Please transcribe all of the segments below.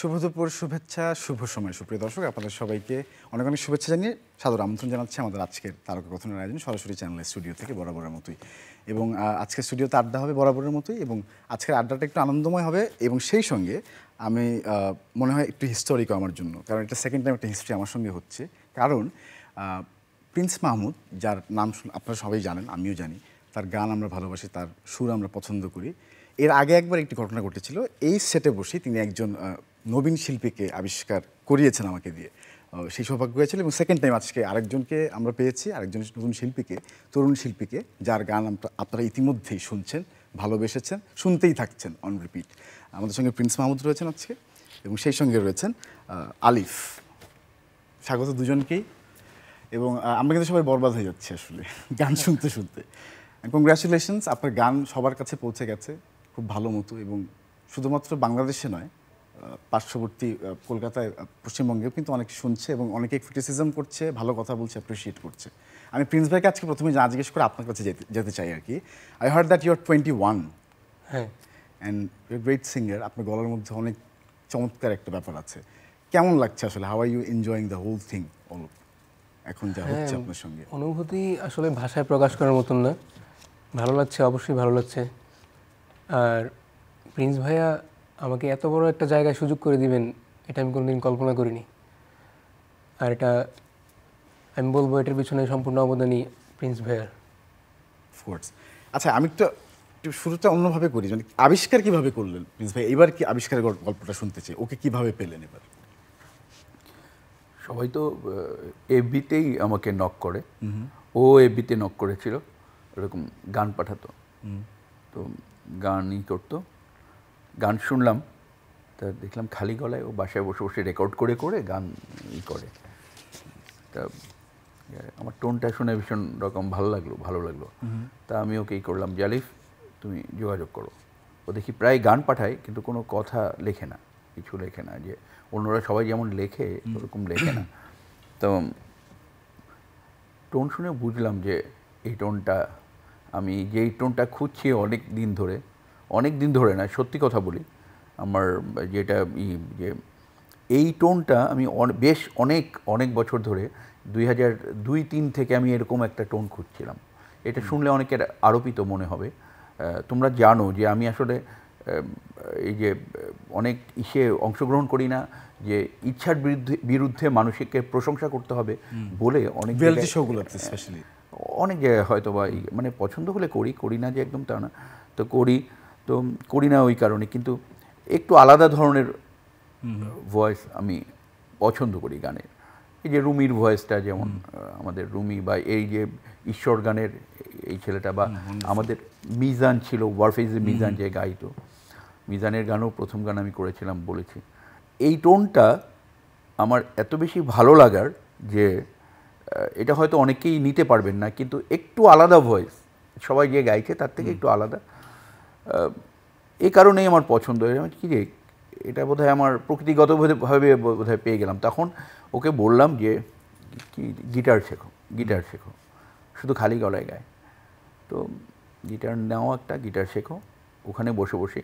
শুভ দুপুর শুভেচ্ছা শুভ সময় সুপ্রিয় দর্শক আপনাদের সবাইকে অনেক অনেক শুভেচ্ছা জানিয়ে সাদর আমন্ত্রণ জানাচ্ছি আমাদের আজকের তারকা কথনের আয়োজন সরাসরি চ্যানেলের স্টুডিও থেকে বরাবরের মতোই এবং আজকের স্টুডিওতে আড্ডা হবে বরাবরের মতোই এবং আজকের আড্ডাটা একটু আনন্দময় হবে এবং সেই সঙ্গে আমি মনে হয় একটু হিস্টোরিক আমার জন্য কারণ এটা সেকেন্ড টাইম একটা হিস্ট্রি আমার সঙ্গে হচ্ছে কারণ প্রিন্স মাহমুদ যার নাম আপনারা সবাই জানেন আমিও জানি তার গান আমরা ভালোবাসি তার সুর আমরা পছন্দ করি এর আগে একবার একটি ঘটনা ঘটেছিল এই সেটে বসে তিনি একজন নবীন শিল্পীকে আবিষ্কার করিয়েছেন আমাকে দিয়ে সেই সৌভাগ্য হয়েছিল এবং সেকেন্ড টাইম আজকে আরেকজনকে আমরা পেয়েছি আরেকজন নতুন শিল্পীকে তরুণ শিল্পীকে যার গান আপনারা ইতিমধ্যেই শুনছেন ভালোবেসেছেন শুনতেই থাকছেন অন রিপিট আমাদের সঙ্গে প্রিন্স মাহমুদ রয়েছেন আজকে এবং সেই সঙ্গে রয়েছেন আলিফ স্বাগত দুজনকেই এবং আমরা কিন্তু সবাই বরবাদ হয়ে যাচ্ছি আসলে গান শুনতে শুনতে কংগ্রাচুলেশনস আপনার গান সবার কাছে পৌঁছে গেছে খুব ভালো মতো এবং শুধুমাত্র বাংলাদেশে নয় পার্শ্ববর্তী কলকাতায় পশ্চিমবঙ্গেও কিন্তু অনেকে শুনছে এবং অনেকে ক্রিটিসিজম করছে ভালো কথা বলছে অ্যাপ্রিসিয়েট করছে আমি প্রিন্স ভাইকে আজকে প্রথমে যা জিজ্ঞেস করে আপনার কাছে যেতে যেতে চাই আর কি I heard that your twenty one হ্যাঁ অ্যান্ড ইউ গ্রেট সিঙ্গার আপনার গলার মধ্যে অনেক চমৎকার একটা ব্যাপার আছে কেমন লাগছে আসলে how are you enjoying the whole thing all এখন যা হ্যাঁ, হচ্ছে আপনার সঙ্গে অনুভূতি আসলে ভাষায় প্রকাশ করার মতন না ভালো লাগছে অবশ্যই ভালো লাগছে আর প্রিন্স ভাইয়া আমাকে এত বড় একটা জায়গায় সুযোগ করে দিবেন এটা আমি কোনোদিন কল্পনা করিনি আর এটা আমি বলবো এটার পিছনে সম্পূর্ণ অবদানই প্রিন্স ভাইয়ার কোর্স আচ্ছা আমি তো একটু শুরুটা অন্যভাবে করি মানে আবিষ্কার কিভাবে করলেন প্রিন্স ভাই এবার কি আবিষ্কারের গল্পটা শুনতে চাই ওকে কিভাবে পেলেন এবার সবাই তো এবিতেই আমাকে নক করে ও এবিতে নক করেছিল এরকম গান পাঠাতো তো গানই করতো গান শুনলাম তা দেখলাম খালি গলায় ও বাসায় বসে বসে রেকর্ড করে করে গান ই করে তা আমার টোনটা শুনে ভীষণ রকম ভালো লাগলো ভালো লাগলো তা আমি ওকে ই করলাম জালিফ তুমি যোগাযোগ করো ও দেখি প্রায় গান পাঠায় কিন্তু কোনো কথা লেখে না কিছু লেখে না যে অন্যরা সবাই যেমন লেখে ওরকম লেখে না তো টোন শুনে বুঝলাম যে এই টোনটা আমি যেই টোনটা খুঁজছি অনেক দিন ধরে অনেক দিন ধরে না সত্যি কথা বলি আমার যেটা যে এই টোনটা আমি বেশ অনেক অনেক বছর ধরে দুই হাজার দুই তিন থেকে আমি এরকম একটা টোন খুঁজছিলাম এটা শুনলে অনেকের আরোপিত মনে হবে তোমরা জানো যে আমি আসলে এই যে অনেক ইসে অংশগ্রহণ করি না যে ইচ্ছার বিরুদ্ধে বিরুদ্ধে মানুষকে প্রশংসা করতে হবে বলে অনেক স্পেশালি অনেক জায়গায় হয়তো বা মানে পছন্দ হলে করি করি না যে একদম তা না তো করি তো করি না ওই কারণে কিন্তু একটু আলাদা ধরনের ভয়েস আমি পছন্দ করি গানের এই যে রুমির ভয়েসটা যেমন আমাদের রুমি বা এই যে ঈশ্বর গানের এই ছেলেটা বা আমাদের মিজান ছিল ওয়ারফেজ মিজান যে গাইতো মিজানের গানও প্রথম গান আমি করেছিলাম বলেছি এই টোনটা আমার এত বেশি ভালো লাগার যে এটা হয়তো অনেকেই নিতে পারবেন না কিন্তু একটু আলাদা ভয়েস সবাই যে গাইছে তার থেকে একটু আলাদা এই কারণেই আমার পছন্দ কি রে এটা হয় আমার প্রকৃতিগতভাবে বোধহয় পেয়ে গেলাম তখন ওকে বললাম যে কি গিটার শেখো গিটার শেখো শুধু খালি গলায় গায় তো গিটার নাও একটা গিটার শেখো ওখানে বসে বসে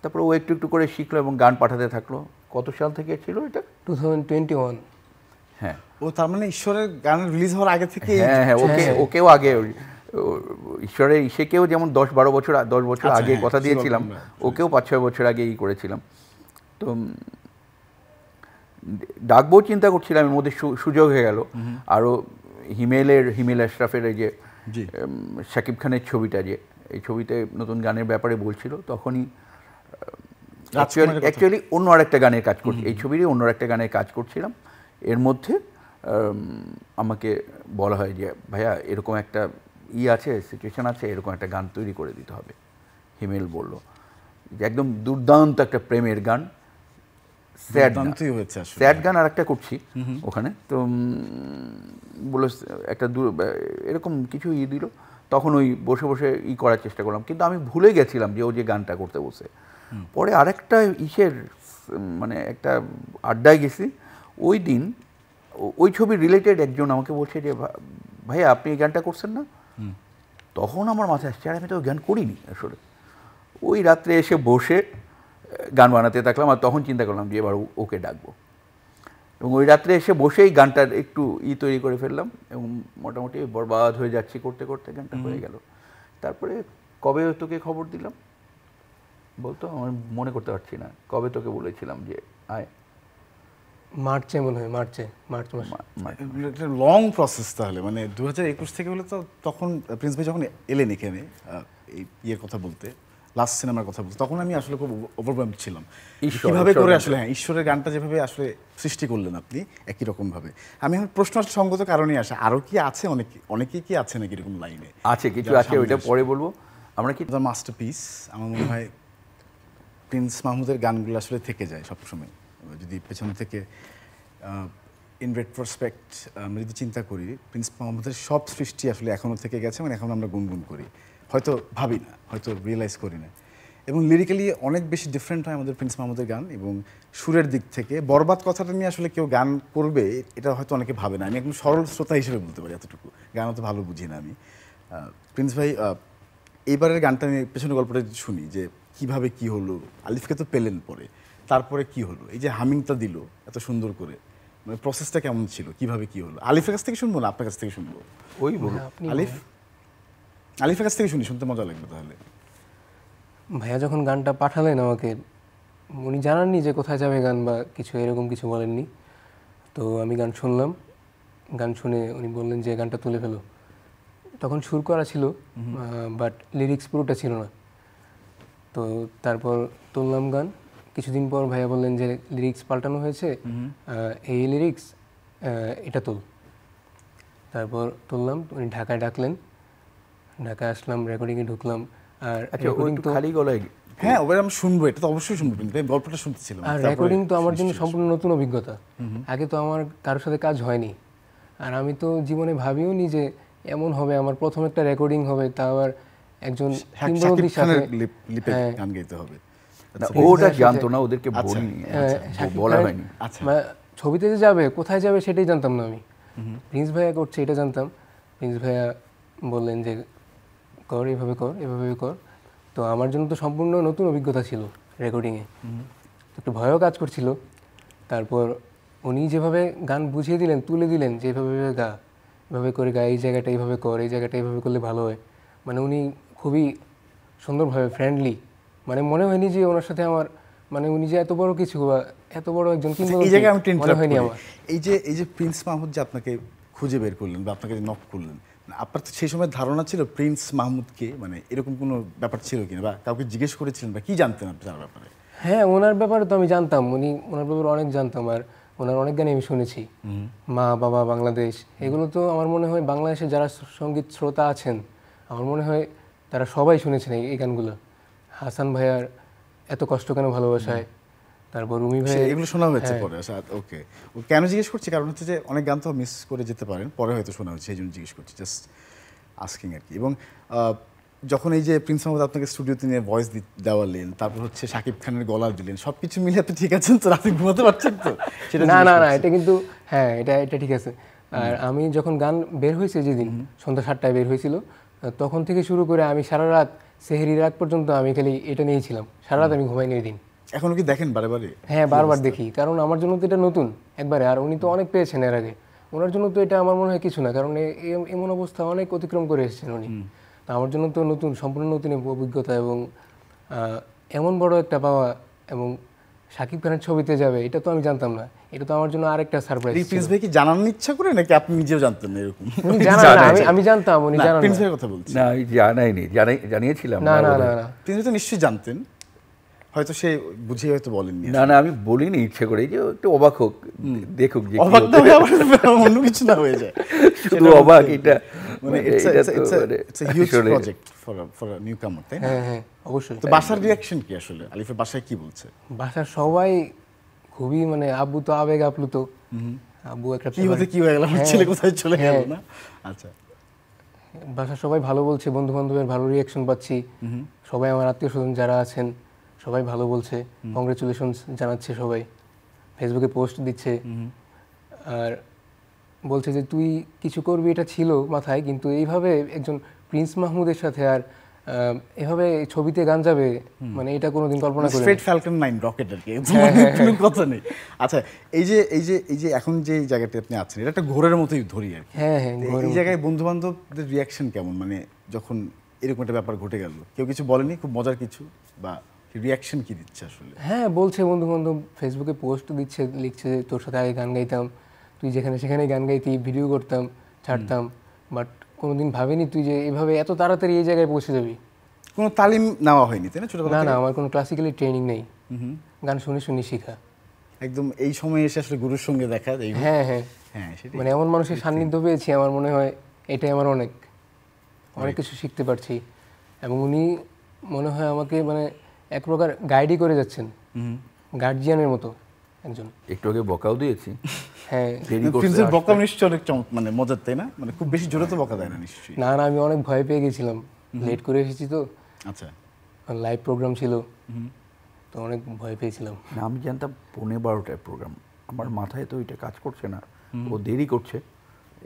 তারপর ও একটু একটু করে শিখলো এবং গান পাঠাতে থাকলো কত সাল থেকে ছিল এটা টু থাউজেন্ড টোয়েন্টি ওয়ান হ্যাঁ ও তার মানে ঈশ্বরের গান রিলিজ হওয়ার আগে থেকে হ্যাঁ হ্যাঁ ওকে হ্যাঁ। ওকেও আগে ঈশ্বরের সেকেও যেমন দশ বারো বছর দশ বছর আচ্ছা, আগে হ্যাঁ, কথা দিয়েছিলাম ওকেও পাঁচ ছয় বছর আগে এই করেছিলাম তো ডাকবো চিন্তা করছিলাম এর মধ্যে সুযোগ হয়ে গেল আরও হিমেলের হিমেল আশরাফের এই যে শাকিব খানের ছবিটা যে এই ছবিতে নতুন গানের ব্যাপারে বলছিল তখনই অ্যাকচুয়ালি অন্য আরেকটা গানের কাজ করছি এই ছবিরই অন্য একটা গানের কাজ করছিলাম এর মধ্যে আমাকে বলা হয় যে ভাইয়া এরকম একটা ই আছে সিচুয়েশান আছে এরকম একটা গান তৈরি করে দিতে হবে হিমেল বলল যে একদম দুর্দান্ত একটা প্রেমের গান স্যাড স্যাড গান আর একটা করছি ওখানে তো বলে একটা এরকম কিছু ই দিল তখন ওই বসে বসে ই করার চেষ্টা করলাম কিন্তু আমি ভুলে গেছিলাম যে ও যে গানটা করতে বসে পরে আরেকটা ইসের মানে একটা আড্ডায় গেছি ওই দিন ওই ছবি রিলেটেড একজন আমাকে বলছে যে ভাইয়া আপনি এই গানটা করছেন না তখন আমার মাথায় আসছে আর আমি তো গান করিনি আসলে ওই রাত্রে এসে বসে গান বানাতে থাকলাম আর তখন চিন্তা করলাম যে এবার ওকে ডাকবো এবং ওই রাত্রে এসে বসেই গানটার একটু ই তৈরি করে ফেললাম এবং মোটামুটি বরবাদ হয়ে যাচ্ছি করতে করতে গানটা হয়ে গেল তারপরে কবে তোকে খবর দিলাম বলতো আমার মনে করতে পারছি না কবে তোকে বলেছিলাম যে আয় মার্চে মনে হয় মার্চে মার্চ মাসে একটা লং প্রসেস তাহলে মানে দু থেকে হলে তো তখন প্রিন্স ভাই যখন এলেন এখানে এই ইয়ের কথা বলতে লাস্ট সিনেমার কথা বলতে তখন আমি আসলে খুব ওভারওয়েম ছিলাম কিভাবে করে আসলে হ্যাঁ ঈশ্বরের গানটা যেভাবে আসলে সৃষ্টি করলেন আপনি একই রকম ভাবে আমি আমার প্রশ্ন সঙ্গত কারণে আসে আরো কি আছে অনেক অনেকেই কি আছে নাকি এরকম লাইনে আছে কিছু আছে ওইটা পরে বলবো আমরা কি মাস্টার পিস আমার মনে হয় প্রিন্স মাহমুদের গানগুলো আসলে থেকে যায় সবসময় যদি পেছন থেকে ইন রেট্রোস্পেক্ট আমরা যদি চিন্তা করি প্রিন্স মোহাম্মদের সব সৃষ্টি আসলে এখনও থেকে গেছে মানে এখন আমরা গুনগুন করি হয়তো ভাবি না হয়তো রিয়েলাইজ করি না এবং লিরিক্যালি অনেক বেশি ডিফারেন্ট হয় আমাদের প্রিন্স মোহাম্মদের গান এবং সুরের দিক থেকে বরবাদ কথাটা নিয়ে আসলে কেউ গান করবে এটা হয়তো অনেকে ভাবে না আমি একদম সরল শ্রোতা হিসেবে বলতে পারি এতটুকু গান অত ভালো বুঝি না আমি প্রিন্স ভাই এইবারের গানটা আমি পেছনের গল্পটা শুনি যে কিভাবে কি হলো আলিফকে তো পেলেন পরে তারপরে কি হলো এই যে হামিংটা দিল এত সুন্দর করে মানে প্রসেসটা কেমন ছিল কিভাবে কি হলো আলিফের কাছ থেকে শুনবো না আপনার কাছ থেকে শুনবো ওই বলুন হ্যাঁ, আলিফ আলিফের কাছ থেকে শুনি শুনতে মজা লাগবে তাহলে ভাইয়া যখন গানটা পাঠালেন আমাকে উনি জানাননি যে কোথায় যাবে গান বা কিছু এরকম কিছু বলেননি তো আমি গান শুনলাম গান শুনে উনি বললেন যে গানটা তুলে ফেলো তখন সুর করা ছিল বাট লিরিক্স পুরোটা ছিল না তো তারপর তুললাম গান কিছুদিন পর ভাইয়া বললেন যে লিরিক্স পাল্টানো হয়েছে এই লিরিক্স এটা তোল তারপর তুললাম উনি ঢাকায় ডাকলেন ঢাকায় আসলাম রেকর্ডিংয়ে ঢুকলাম আর খালি গলায় হ্যাঁ ওবার আমি শুনবো এটা তো অবশ্যই শুনবো কিন্তু আমি গল্পটা শুনতেছিলাম আর রেকর্ডিং তো আমার জন্য সম্পূর্ণ নতুন অভিজ্ঞতা আগে তো আমার কারোর সাথে কাজ হয়নি আর আমি তো জীবনে ভাবিও নি যে এমন হবে আমার প্রথম একটা রেকর্ডিং হবে তা আবার একজন কিংবদন্তির সাথে হ্যাঁ। গান গাইতে হবে ওটা জানতো না ওদেরকে আচ্ছা। বলিনি হ্যাঁ, আচ্ছা, হ্যাঁ, বলা হ্যাঁ, হয়নি আচ্ছা। ছবিতে যে যাবে কোথায় যাবে সেটাই জানতাম না আমি প্রিন্স ভাইয়া করছে এটা জানতাম প্রিন্স ভাইয়া বললেন যে কর এভাবে কর এভাবে কর তো আমার জন্য তো সম্পূর্ণ নতুন অভিজ্ঞতা ছিল রেকর্ডিংয়ে একটু ভয়ও কাজ করছিল তারপর উনি যেভাবে গান বুঝিয়ে দিলেন তুলে দিলেন যে এভাবে গা এভাবে করে গা এই জায়গাটা এইভাবে কর এই জায়গাটা এইভাবে করলে ভালো হয় মানে উনি খুবই সুন্দরভাবে ফ্রেন্ডলি মানে মনে হয়নি যে ওনার সাথে আমার মানে উনি যে এত বড় কিছু বা এত বড় একজন আচ্ছা, এই জায়গায় আমি মনে হয়নি আমার এই যে এই যে প্রিন্স মাহমুদ যে আপনাকে খুঁজে বের করলেন বা আপনাকে নক করলেন আপনার তো সেই সময় ধারণা ছিল প্রিন্স মাহমুদকে মানে এরকম কোনো ব্যাপার ছিল কিনা বা কাউকে জিজ্ঞেস করেছিলেন বা কি জানতেন আপনি তার ব্যাপারে হ্যাঁ ওনার ব্যাপারে তো আমি জানতাম উনি ওনার ব্যাপারে অনেক জানতাম আর ওনার অনেক গানই আমি শুনেছি মা বাবা বাংলাদেশ এগুলো তো আমার মনে হয় বাংলাদেশে যারা সঙ্গীত শ্রোতা আছেন আমার মনে হয় তারা সবাই শুনেছেন এই গানগুলো হাসান ভাইয়ার এত কষ্ট কেন ভালোবাসায় তারপর রুমি ভাই এগুলো শোনা হয়েছে হ্যাঁ। পরে আচ্ছা, ওকে ও কেন জিজ্ঞেস করছি কারণ হচ্ছে যে অনেক গান তো মিস করে যেতে পারেন পরে হয়তো শোনা হয়েছে সেই জন্য জিজ্ঞেস করছি জাস্ট আস্কিং আর কি এবং যখন এই যে প্রিন্স মোহাম্মদ আপনাকে স্টুডিওতে নিয়ে ভয়েস দেওয়ালেন তারপর হচ্ছে শাকিব খানের গলার দিলেন সব কিছু মিলে আপনি ঠিক আছেন তো রাতে ঘুমাতে পারছেন তো সেটা না না না এটা কিন্তু হ্যাঁ এটা এটা ঠিক আছে আর আমি যখন গান বের হয়েছে যেদিন সন্ধ্যা সাতটায় বের হয়েছিল তখন থেকে শুরু করে আমি সারা রাত সেহরি রাত পর্যন্ত আমি খালি এটা নিয়েছিলাম সারা রাত আমি ঘুমাইনি ওই দিন এখন কি দেখেন বারে হ্যাঁ বারবার দেখি কারণ আমার জন্য তো এটা নতুন একবারে আর উনি তো অনেক পেয়েছেন এর আগে ওনার জন্য তো এটা আমার মনে হয় কিছু না কারণ এমন অবস্থা অনেক অতিক্রম করে এসেছেন উনি তা আমার জন্য তো নতুন সম্পূর্ণ নতুন অভিজ্ঞতা এবং এমন বড় একটা পাওয়া এবং শাকিব খানের ছবিতে যাবে এটা তো আমি জানতাম না এটা তো আমার জন্য আরেকটা সারপ্রাইজ প্রিন্স ভাই কি জানার ইচ্ছা করে নাকি আপনি নিজেও জানতেন না এরকম আমি আমি জানতাম উনি জানা প্রিন্স ভাই কথা বলছি না জানাইনি জানিয়েছিলাম না না না প্রিন্স ভাই তো নিশ্চয়ই জানতেন হয়তো সে বুঝেই হয়তো বলেননি না না আমি বলিনি ইচ্ছে করে যে একটু অবাক হোক দেখুক যে অবাক না অন্য কিছু না হয়ে যায় শুধু অবাক এটা মানে it's a huge project for for a newcomer তাই হ্যাঁ, হ্যাঁ অবশ্যই তো বাসার রিয়াকশন কি আসলে আলিফের বাসায় কি বলছে বাসার সবাই খুবই মানে আব্বু তো আবেগ আপ্লুত আব্বু একটা কি হতে কি হয়ে গেল হ্যাঁ, ছেলে কোথায় চলে গেল হ্যাঁ। না আচ্ছা বাসার সবাই ভালো বলছে বন্ধু বান্ধবের ভালো রিয়াকশন পাচ্ছি সবাই আমার আত্মীয় স্বজন যারা আছেন সবাই ভালো বলছে কংগ্রেচুলেশন জানাচ্ছে সবাই ফেসবুকে পোস্ট দিচ্ছে আর বলছে যে তুই কিছু করবি এটা ছিল মাথায় কিন্তু এইভাবে একজন প্রিন্স মাহমুদের সাথে আর এভাবে ছবিতে গান যাবে মানে এটা কোনোদিন কল্পনা করি স্ট্রেট ফ্যালকন 9 রকেট আর কি হ্যাঁ, হ্যাঁ, কোনো হ্যাঁ। কথা নেই আচ্ছা এই যে এই যে এই যে এখন যে জায়গাতে আপনি আছেন এটা একটা ঘোরের মতোই ধরি আর কি হ্যাঁ হ্যাঁ এই জায়গায় বন্ধু বান্ধবদের রিয়াকশন কেমন মানে যখন এরকম একটা ব্যাপার ঘটে গেল কেউ কিছু বলেনি খুব মজার কিছু বা রিয়াকশন কি দিচ্ছে আসলে হ্যাঁ বলছে বন্ধু বন্ধু ফেসবুকে পোস্ট দিচ্ছে লিখছে তোর সাথে আগে গান গাইতাম তুই যেখানে সেখানে গান গাইতি ভিডিও করতাম ছাড়তাম বাট কোনোদিন ভাবিনি তুই যে এভাবে এত তাড়াতাড়ি এই জায়গায় পৌঁছে যাবি কোনো তালিম নেওয়া হয়নি তাই না ছোটো না না আমার কোনো ক্লাসিক্যালি ট্রেনিং নেই গান শুনে শুনে শেখা একদম এই সময়ে এসে আসলে গুরুর সঙ্গে দেখা হ্যাঁ হ্যাঁ হ্যাঁ মানে এমন মানুষের সান্নিধ্য পেয়েছি আমার মনে হয় এটাই আমার অনেক অনেক কিছু শিখতে পারছি এবং উনি মনে হয় আমাকে মানে এক প্রকার গাইডই করে যাচ্ছেন গার্জিয়ানের মতো একজন একটু আগে বকাও দিয়েছি হ্যাঁ বকা নিশ্চয় অনেক চমক মানে মজার তাই না মানে খুব বেশি জোরে তো বকা দেয় না নিশ্চয়ই না না আমি অনেক ভয় পেয়ে গেছিলাম লেট করে এসেছি তো আচ্ছা লাইভ প্রোগ্রাম ছিল তো অনেক ভয় পেয়েছিলাম না আমি জানতাম পৌনে বারোটায় প্রোগ্রাম আমার মাথায় তো এটা কাজ করছে না ও দেরি করছে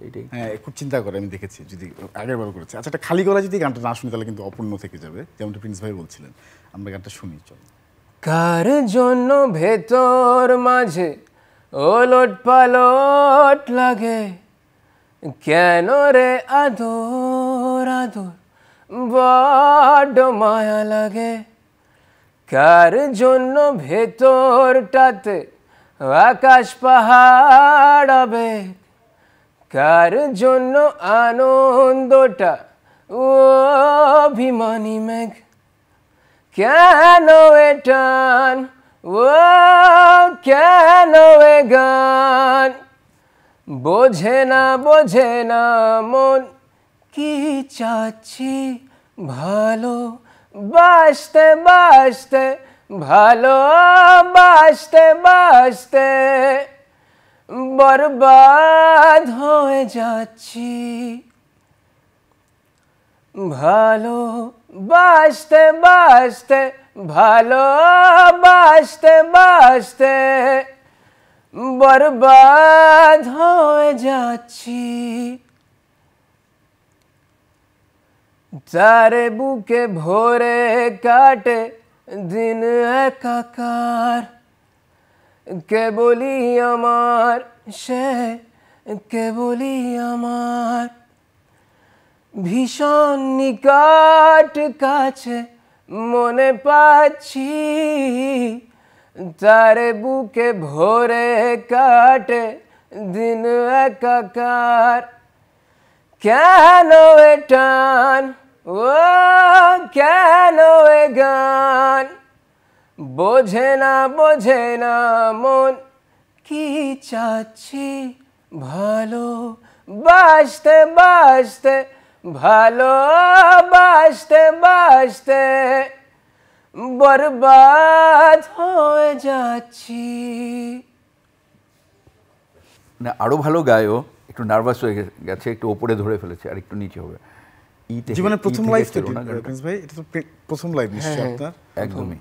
এইটাই হ্যাঁ খুব চিন্তা করে আমি দেখেছি যদি আগের বার করেছে আচ্ছা একটা খালি গলা যদি গানটা না শুনি তাহলে কিন্তু অপূর্ণ থেকে যাবে যেমনটা প্রিন্স ভাই বলছিলেন আমরা গানটা শুনি চল কার জন্য ভেতর মাঝে ওলট পালট লাগে কেন রে আদর আদর বড্ড মায়া লাগে কার জন্য ভেতরটাতে আকাশ পাহাড় আবেগ কার জন্য আনন্দটা ও অভিমানী মেঘ কেন এ টান ও কেন এ গান বোঝে না বোঝে না মন কি চাচ্ছি ভালো বাসতে বাসতে ভালো বাসতে বাসতে बर्बाद हो भालो बाजते बाजते भालो बाजते बाजते बर्बाद हो जारे बुके भोरे काटे दिन एकाकार का কেবলি আমার সে কেবলি আমার ভীষণ নিকট কাছে মনে পাচ্ছি তার বুকে ভোরে কাটে দিন একাকার কেন এ টান ও কেন এ গান বোঝে না বোঝে না মন কি চাচ্ছি ভালো বাসতে বাসতে ভালো বাসতে বাসতে বরবাদ হয়ে যাচ্ছি না আরও ভালো গায়ও একটু নার্ভাস হয়ে গেছে একটু ওপরে ধরে ফেলেছে আর একটু নিচে হবে জীবনের প্রথম লাইভ ভাই এটা তো প্রথম লাইফ নিশ্চয়ই হ্যাঁ, আপনার একদমই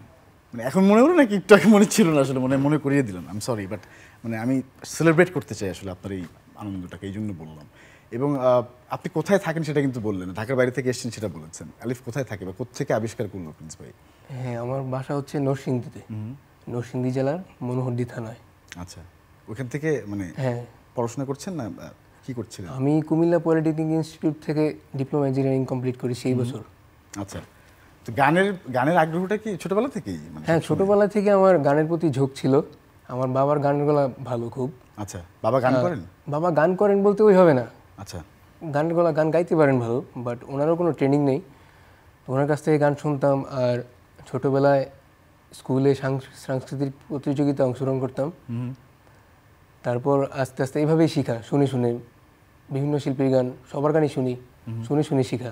মানে এখন মনে হলো না একটু মনে ছিল না আসলে মনে মনে করিয়ে দিলাম আই এম সরি বাট মানে আমি সেলিব্রেট করতে চাই আসলে আপনার এই আনন্দটাকে এই জন্য বললাম এবং আপনি কোথায় থাকেন সেটা কিন্তু বললেন ঢাকার বাইরে থেকে এসেছেন সেটা বলেছেন আলিফ কোথায় থাকে বা কোথেকে আবিষ্কার করলো প্রিন্স ভাই হ্যাঁ আমার বাসা হচ্ছে নরসিংদীতে নরসিংদী জেলার মনোহরদি থানায় আচ্ছা ওখান থেকে মানে হ্যাঁ পড়াশোনা করছেন না কি করছিলেন আমি কুমিল্লা পলিটেকনিক ইনস্টিটিউট থেকে ডিপ্লোমা ইঞ্জিনিয়ারিং কমপ্লিট করি সেই বছর আচ্ছা গানের গানের আগ্রহটা কি ছোটবেলা থেকেই মানে হ্যাঁ ছোটবেলা থেকে আমার গানের প্রতি ঝোঁক ছিল আমার বাবার গানের গলা ভালো খুব আচ্ছা বাবা গান করেন বাবা গান করেন বলতে ওই হবে না আচ্ছা গানের গলা গান গাইতে পারেন ভালো বাট ওনারও কোনো ট্রেনিং নেই ওনার কাছ থেকে গান শুনতাম আর ছোটবেলায় স্কুলে সাংস্কৃতিক প্রতিযোগিতায় অংশগ্রহণ করতাম তারপর আস্তে আস্তে এইভাবেই শিখা শুনে শুনে বিভিন্ন শিল্পীর গান সবার গানই শুনি শুনে শুনে শিখা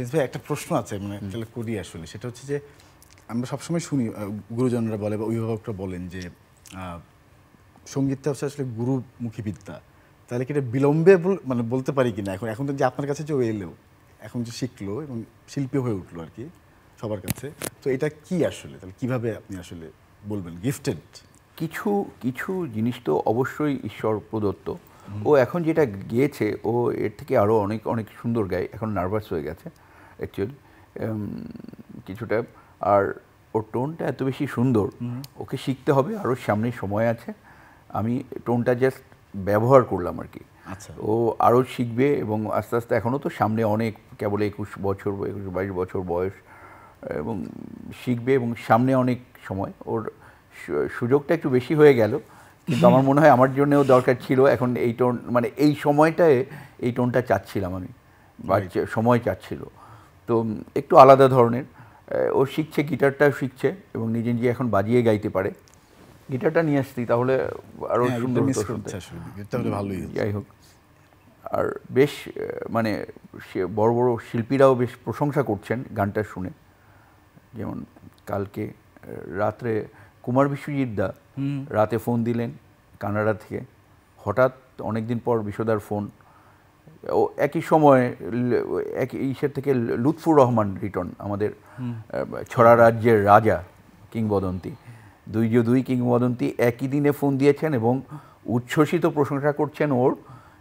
প্রিন্স ভাই একটা প্রশ্ন আছে মানে তাহলে করি আসলে সেটা হচ্ছে যে আমরা সবসময় শুনি গুরুজনরা বলে বা অভিভাবকরা বলেন যে সঙ্গীতটা হচ্ছে আসলে গুরুমুখী বিদ্যা তাহলে কি এটা বিলম্বে মানে বলতে পারি কি না এখন এখন তো যে আপনার কাছে যে এলো এখন যে শিখলো এবং শিল্পী হয়ে উঠলো আর কি সবার কাছে তো এটা কি আসলে তাহলে কিভাবে আপনি আসলে বলবেন গিফটেড কিছু কিছু জিনিস তো অবশ্যই ঈশ্বর প্রদত্ত ও এখন যেটা গিয়েছে ও এর থেকে আরও অনেক অনেক সুন্দর গায় এখন নার্ভাস হয়ে গেছে অ্যাকচুয়ালি um, কিছুটা আর ওর টোনটা এত বেশি সুন্দর ওকে শিখতে হবে আরও সামনে সময় আছে আমি টোনটা জাস্ট ব্যবহার করলাম আর কি আচ্ছা ও আরও শিখবে এবং আস্তে আস্তে এখনও তো সামনে অনেক কেবল একুশ বছর একুশ বাইশ বছর বয়স এবং শিখবে এবং সামনে অনেক সময় ওর সুযোগটা একটু বেশি হয়ে গেল কিন্তু আমার মনে হয় আমার জন্যেও দরকার ছিল এখন এই টোন মানে এই সময়টায় এই টোনটা চাচ্ছিলাম আমি সময় চাচ্ছিল তো একটু আলাদা ধরনের ও শিখছে গিটারটাও শিখছে এবং নিজে নিজে এখন বাজিয়ে গাইতে পারে গিটারটা নিয়ে আসতি তাহলে আরও হ্যাঁ, সুন্দর ভালোই যাই হোক আর বেশ মানে সে বড় বড় শিল্পীরাও বেশ প্রশংসা করছেন গানটা শুনে যেমন কালকে রাত্রে কুমার বিশ্বজিৎ দা রাতে ফোন দিলেন কানাডা থেকে হঠাৎ অনেকদিন পর বিশ্বদার ফোন একই সময়ে এক ইসের থেকে লুৎফুর রহমান রিটন আমাদের ছড়া রাজ্যের রাজা কিংবদন্তি দুই যে দুই কিংবদন্তি একই দিনে ফোন দিয়েছেন এবং উচ্ছ্বসিত প্রশংসা করছেন ওর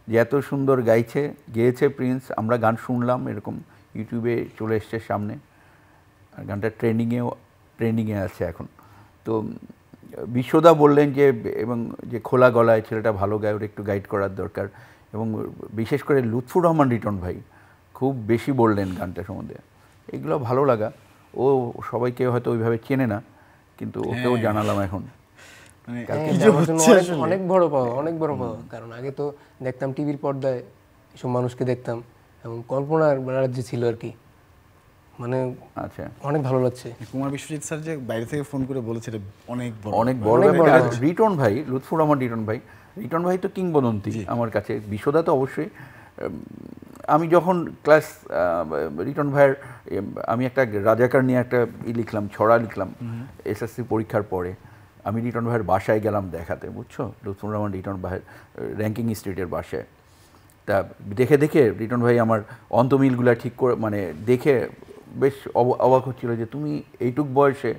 যে এত সুন্দর গাইছে গেয়েছে প্রিন্স আমরা গান শুনলাম এরকম ইউটিউবে চলে এসছে সামনে আর গানটা ট্রেনিংয়েও ট্রেনিংয়ে আছে এখন তো বিশ্বদা বললেন যে এবং যে খোলা গলায় ছেলেটা ভালো গায় ওর একটু গাইড করার দরকার এবং বিশেষ করে লুৎফুর রহমান রিটন ভাই খুব বেশি বললেন গানটা সম্বন্ধে এগুলো ভালো লাগা ও সবাইকে হয়তো ওইভাবে চেনে না কিন্তু ওকেও হ্যাঁ। জানালাম এখন মানে অনেক বড় পাওয়া অনেক বড় পাওয়া কারণ আগে তো দেখতাম টিভির পর্দায় এসব মানুষকে দেখতাম এবং কল্পনার ব্যানার্জি ছিল আর কি মানে আচ্ছা অনেক ভালো লাগছে কুমার বিশ্বজিৎ স্যার যে বাইরে থেকে ফোন করে বলেছে অনেক বড় অনেক বড় রিটন ভাই লুৎফুর রহমান রিটন ভাই রিটন ভাই তো কিংবদন্তি আমার কাছে বিশ্বদা তো অবশ্যই আমি যখন ক্লাস রিটন ভাইয়ের আমি একটা রাজাকার নিয়ে একটা ই লিখলাম ছড়া লিখলাম এসএসসি পরীক্ষার পরে আমি রিটন ভাইয়ের বাসায় গেলাম দেখাতে বুঝছো লুৎফুর রহমান রিটন ভাইয়ের র্যাঙ্কিং স্ট্রিটের বাসায় তা দেখে দেখে রিটন ভাই আমার অন্তমিলগুলা ঠিক করে মানে দেখে বেশ অবাক হচ্ছিল যে তুমি এইটুক বয়সে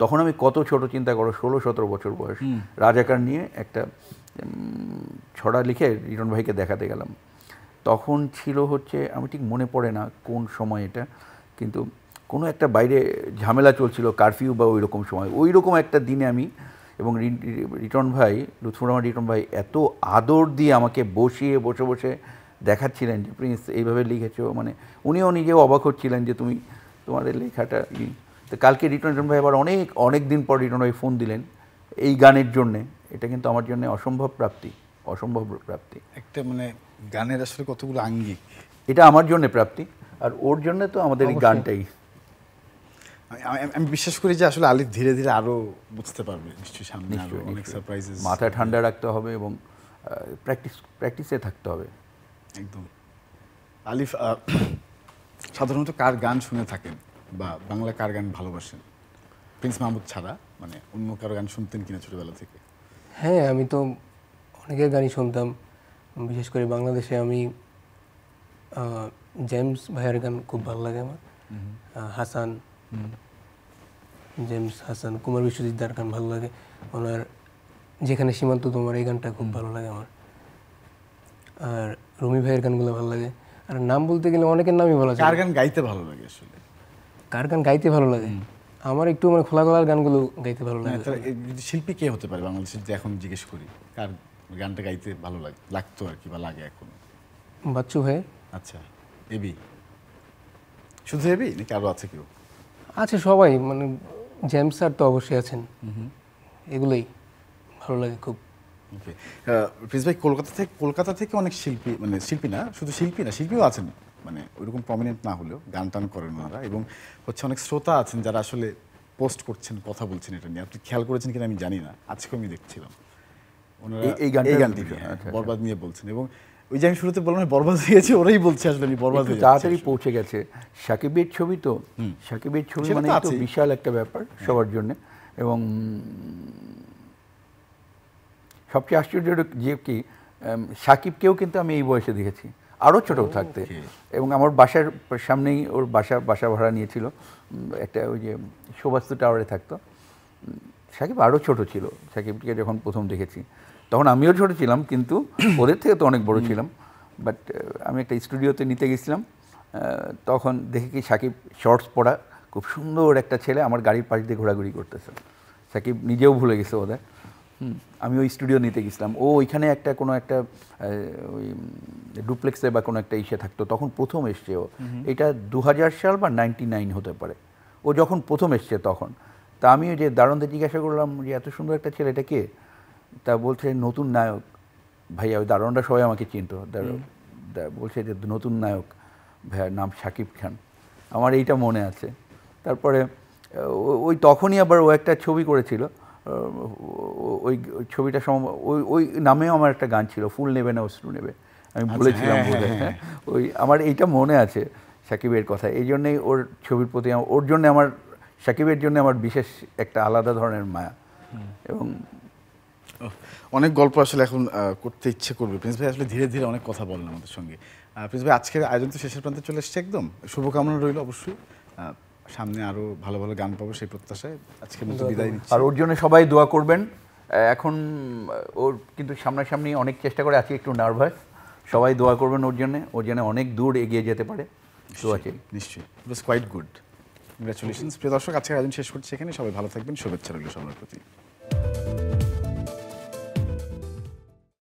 তখন আমি কত ছোট চিন্তা করো ষোলো সতেরো বছর বয়স রাজাকার নিয়ে একটা ছড়া লিখে রিটন ভাইকে দেখাতে গেলাম তখন ছিল হচ্ছে আমি ঠিক মনে পড়ে না কোন সময় এটা কিন্তু কোনো একটা বাইরে ঝামেলা চলছিল কারফিউ বা ওই রকম সময় ওই রকম একটা দিনে আমি এবং রিটন ভাই লুৎফুর রহমান রিটন ভাই এত আদর দিয়ে আমাকে বসিয়ে বসে বসে দেখাচ্ছিলেন যে প্রিন্স এইভাবে লিখেছ মানে উনিও নিজেও অবাক হচ্ছিলেন যে তুমি তোমাদের লেখাটা তো কালকে রিটন রিটন ভাই আবার অনেক অনেক দিন পর রিটন ভাই ফোন দিলেন এই গানের জন্যে এটা কিন্তু আমার জন্য অসম্ভব প্রাপ্তি অসম্ভব প্রাপ্তি একটা মানে গানের আসলে কতগুলো আঙ্গিক এটা আমার জন্য প্রাপ্তি আর ওর জন্য তো আমাদের এই গানটাই আমি বিশ্বাস করি যে আসলে আলিফ ধীরে ধীরে আরও বুঝতে পারবে নিশ্চয়ই সামনে অনেক সারপ্রাইজেস মাথায় ঠান্ডা রাখতে হবে এবং প্র্যাকটিস প্র্যাকটিসে থাকতে হবে একদম আলিফ সাধারণত কার গান শুনে থাকেন বা বাংলা কার গান ভালোবাসেন প্রিন্স মাহমুদ ছাড়া মানে অন্য কারো গান শুনতেন কিনা ছোটবেলা থেকে হ্যাঁ আমি তো অনেকের গানই শুনতাম বিশেষ করে বাংলাদেশে আমি জেমস ভাইয়ের গান খুব ভালো লাগে আমার হাসান জেমস হাসান কুমার বিশ্বজিৎ দার গান ভালো লাগে ওনার যেখানে সীমান্ত তোমার এই গানটা খুব ভালো লাগে আমার আর রুমি ভাইয়ের গানগুলো ভালো লাগে আর নাম বলতে গেলে অনেকের নামই বলা যায় গান গাইতে ভালো লাগে আসলে কার গান গাইতে ভালো লাগে আমার একটু মানে খোলা খোলার গানগুলো গাইতে ভালো লাগে শিল্পী কে হতে পারে বাংলাদেশের যে এখন জিজ্ঞেস করি কার গানটা গাইতে ভালো লাগে লাগতো আর কি বা লাগে এখন বাচ্চু হয়ে আচ্ছা এবি শুধু এবি নাকি আরো আছে কেউ আছে সবাই মানে জেমস স্যার তো অবশ্যই আছেন এগুলোই ভালো লাগে খুব প্লিজ ভাই কলকাতা থেকে কলকাতা থেকে অনেক শিল্পী মানে শিল্পী না শুধু শিল্পী না শিল্পীও আছেন মানে ওইরকম প্রমিনেন্ট না হলেও গান টান করেন ওনারা এবং হচ্ছে অনেক শ্রোতা আছেন যারা আসলে পোস্ট করছেন কথা বলছেন এটা নিয়ে আপনি খেয়াল করেছেন কিনা আমি জানি না আজকে আমি দেখছিলাম ওনারা এই গানটি হ্যাঁ, আচ্ছা, বরবাদ আচ্ছা। নিয়ে বলছেন এবং ওই যে আমি শুরুতে বললাম বরবাদ হয়ে গেছে ওরাই বলছে আসলে আমি বরবাদ হয়ে তাড়াতাড়ি পৌঁছে গেছে সাকিবের ছবি তো সাকিবের ছবি মানে তো বিশাল একটা ব্যাপার হ্যাঁ। সবার জন্য এবং সবচেয়ে আশ্চর্য যে কি সাকিবকেও কিন্তু আমি এই বয়সে দেখেছি আরও ছোট থাকতে এবং আমার বাসার সামনেই ওর বাসা বাসা ভাড়া নিয়েছিল একটা ওই যে সৌবাস্তু টাওয়ারে থাকতো সাকিব আরও ছোট ছিল সাকিবকে যখন প্রথম দেখেছি তখন আমিও ছোট ছিলাম কিন্তু ওদের থেকে তো অনেক বড় ছিলাম বাট আমি একটা স্টুডিওতে নিতে গেছিলাম তখন দেখি কি সাকিব শর্টস পরা খুব সুন্দর একটা ছেলে আমার গাড়ির পাশ দিয়ে ঘোরাঘুরি করতেছে সাকিব নিজেও ভুলে গেছে ওদের আমি ওই স্টুডিও নিতে গেছিলাম ও ওইখানে একটা কোনো একটা ওই ডুপ্লেক্সে বা কোনো একটা ইসে থাকতো তখন প্রথম এসছে ও এটা দু সাল বা নাইনটি নাইন হতে পারে ও যখন প্রথম এসছে তখন তা আমি ওই যে দারুণদের জিজ্ঞাসা করলাম যে এত সুন্দর একটা ছেলে এটা কে তা বলছে নতুন নায়ক ভাইয়া ওই দারুণরা সবাই আমাকে চিনত বলছে যে নতুন নায়ক ভাইয়ার নাম শাকিব খান আমার এইটা মনে আছে তারপরে ওই তখনই আবার ও একটা ছবি করেছিল ওই ছবিটা সম ওই ওই নামেও আমার একটা গান ছিল ফুল নেবে না অশ্রু নেবে আমি বলেছিলাম আচ্ছা, হ্যাঁ, হ্যাঁ, হ্যাঁ, ওই আমার এইটা মনে আছে সাকিবের কথা এই জন্যেই ওর ছবির প্রতি ওর জন্য আমার সাকিবের জন্য আমার বিশেষ একটা আলাদা ধরনের মায়া এবং অনেক গল্প আসলে এখন করতে ইচ্ছে করবে প্রিন্স ভাই আসলে ধীরে ধীরে অনেক কথা বলেন আমাদের সঙ্গে প্রিন্স ভাই আজকের আয়োজন তো শেষের প্রান্তে চলে এসছে একদম শুভকামনা রইল অবশ্যই সামনে আরও ভালো ভালো গান পাবো সেই প্রত্যাশায় আজকে মতো বিদায় নিচ্ছি আর ওর জন্য সবাই দোয়া করবেন এখন ওর কিন্তু সামনাসামনি অনেক চেষ্টা করে আজকে একটু নার্ভাস সবাই দোয়া করবেন ওর জন্য ওর জন্য অনেক দূর এগিয়ে যেতে পারে নিশ্চয়ই কোয়াইট গুড কংগ্রাচুলেশনস প্রিয় দর্শক আজকে আয়োজন শেষ করছি এখানে সবাই ভালো থাকবেন শুভেচ্ছা রইল সবার প্রতি